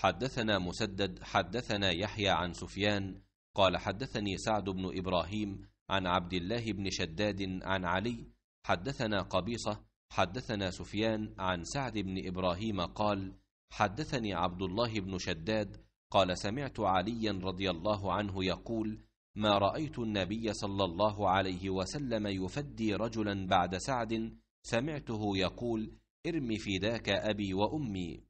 حدثنا مسدد حدثنا يحيى عن سفيان قال حدثني سعد بن ابراهيم عن عبد الله بن شداد عن علي حدثنا قبيصه حدثنا سفيان عن سعد بن ابراهيم قال حدثني عبد الله بن شداد قال سمعت عليا رضي الله عنه يقول ما رايت النبي صلى الله عليه وسلم يفدي رجلا بعد سعد سمعته يقول ارم فداك ابي وامي